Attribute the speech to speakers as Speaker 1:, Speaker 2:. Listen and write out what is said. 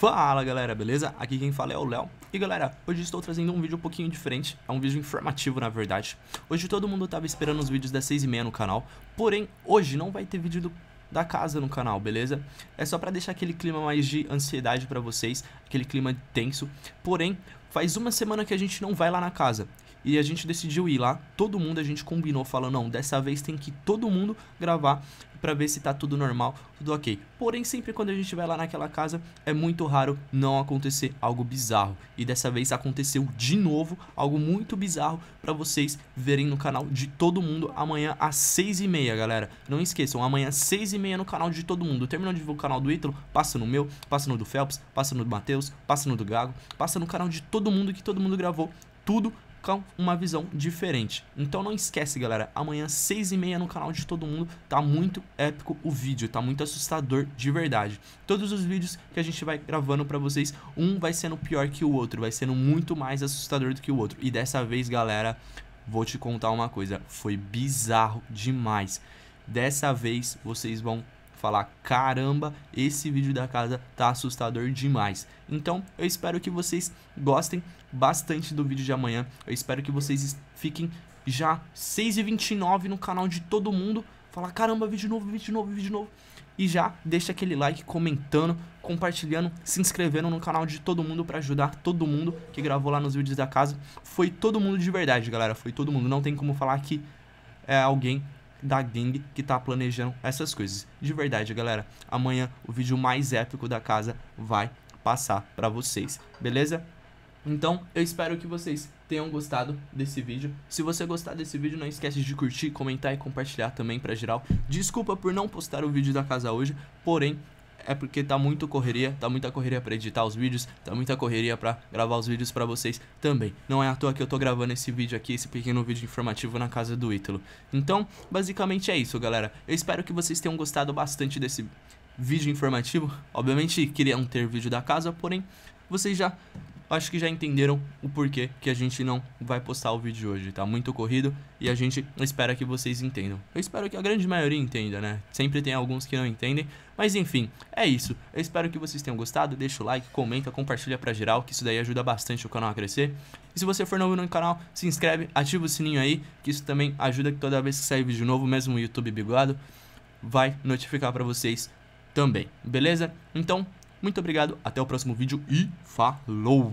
Speaker 1: Fala galera, beleza? Aqui quem fala é o Léo. E galera, hoje estou trazendo um vídeo um pouquinho diferente, é um vídeo informativo na verdade. Hoje todo mundo estava esperando os vídeos das 6 e meia no canal, porém hoje não vai ter vídeo do, da casa no canal, beleza? É só para deixar aquele clima mais de ansiedade para vocês, aquele clima tenso. Porém, faz uma semana que a gente não vai lá na casa. E a gente decidiu ir lá, todo mundo, a gente combinou, falando, não, dessa vez tem que todo mundo gravar para ver se tá tudo normal, tudo ok. Porém, sempre quando a gente vai lá naquela casa, é muito raro não acontecer algo bizarro. E dessa vez aconteceu de novo algo muito bizarro para vocês verem no canal de todo mundo amanhã às 6h30, galera. Não esqueçam, amanhã às 6h30 no canal de todo mundo. Terminando de ver o canal do Ítalo, passa no meu, passa no do Phelps, passa no do Matheus, passa no do Gago, passa no canal de todo mundo que todo mundo gravou. Tudo com uma visão diferente. Então não esquece, galera, amanhã 6 e meia no canal de todo mundo, tá muito épico o vídeo, tá muito assustador de verdade. Todos os vídeos que a gente vai gravando pra vocês, um vai sendo pior que o outro, vai sendo muito mais assustador do que o outro. E dessa vez, galera, vou te contar uma coisa, foi bizarro demais. Dessa vez, vocês vão falar: caramba, esse vídeo da casa tá assustador demais. Então eu espero que vocês gostem bastante do vídeo de amanhã. Eu espero que vocês fiquem já 6h29 no canal de todo mundo. Falar: caramba, vídeo novo, vídeo novo, vídeo novo e já deixa aquele like comentando, compartilhando, se inscrevendo no canal de todo mundo para ajudar todo mundo que gravou lá nos vídeos da casa. Foi todo mundo de verdade, galera, foi todo mundo. Não tem como falar que é alguém da gangue que tá planejando essas coisas. De verdade, galera, amanhã o vídeo mais épico da casa vai passar para vocês, beleza? Então, eu espero que vocês tenham gostado desse vídeo. Se você gostar desse vídeo, não esquece de curtir, comentar e compartilhar também pra geral. Desculpa por não postar o vídeo da casa hoje, porém, é porque tá muito correria, tá muita correria para editar os vídeos, tá muita correria para gravar os vídeos para vocês também. Não é à toa que eu tô gravando esse vídeo aqui, esse pequeno vídeo informativo na casa do Ítalo. Então, basicamente é isso, galera. Eu espero que vocês tenham gostado bastante desse vídeo informativo. Obviamente queriam ter vídeo da casa, porém vocês já acho que já entenderam o porquê que a gente não vai postar o vídeo hoje, tá muito corrido e a gente espera que vocês entendam. Eu espero que a grande maioria entenda, né? Sempre tem alguns que não entendem, mas enfim, é isso. Eu espero que vocês tenham gostado, deixa o like, comenta, compartilha pra geral, que isso daí ajuda bastante o canal a crescer. E se você for novo no canal, se inscreve, ativa o sininho aí, que isso também ajuda que toda vez que sair vídeo novo, mesmo o YouTube bigoado, vai notificar pra vocês também, beleza? Então, muito obrigado, até o próximo vídeo e falou!